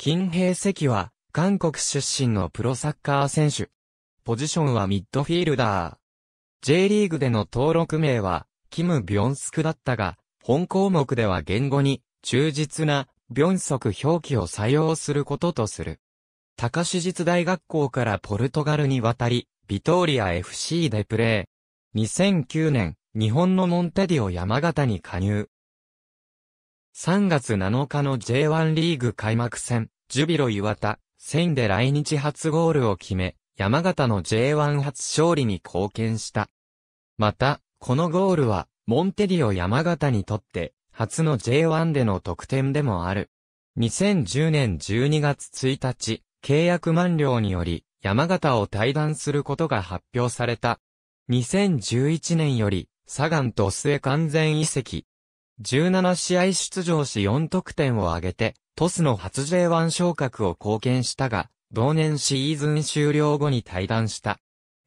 金平石は、韓国出身のプロサッカー選手。ポジションはミッドフィールダー。J リーグでの登録名は、キム・ビョンスクだったが、本項目では言語に、忠実な、ビョンソク表記を採用することとする。高市実大学校からポルトガルに渡り、ビトーリア FC でプレー。2009年、日本のモンテディオ山形に加入。3月7日の J1 リーグ開幕戦、ジュビロ岩田、戦で来日初ゴールを決め、山形の J1 初勝利に貢献した。また、このゴールは、モンテディオ山形にとって、初の J1 での得点でもある。2010年12月1日、契約満了により、山形を退団することが発表された。2011年より、サガンと末完全移籍、17試合出場し4得点を挙げて、トスの初 J1 昇格を貢献したが、同年シーズン終了後に退団した。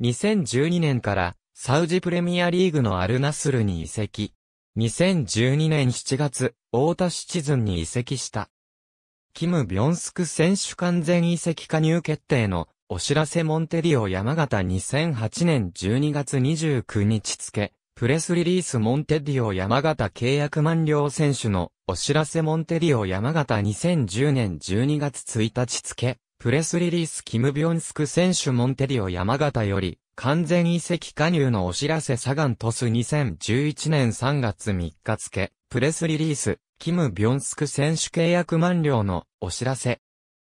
2012年からサウジプレミアリーグのアルナスルに移籍。2012年7月、大田シチズンに移籍した。キム・ビョンスク選手完全移籍加入決定のお知らせモンテディオ山形2008年12月29日付、プレスリリースモンテディオ山形契約満了選手のお知らせモンテディオ山形2010年12月1日付、プレスリリースキムビョンスク選手モンテディオ山形より完全移籍加入のお知らせサガントス2011年3月3日付、プレスリリース、キム・ビョンスク選手契約満了のお知らせ。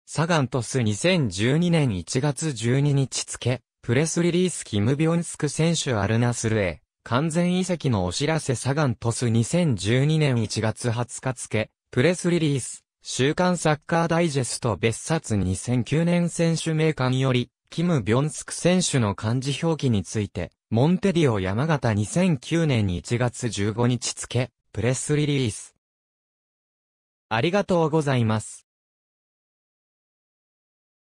サガントス2012年1月12日付、プレスリリースキム・ビョンスク選手アルナスルへ、完全遺跡のお知らせサガントス2012年1月20日付、プレスリリース、週刊サッカーダイジェスト別冊2009年選手名鑑より、キム・ビョンスク選手の漢字表記について、モンテディオ山形2009年1月15日付、プレスリリース。ありがとうございます。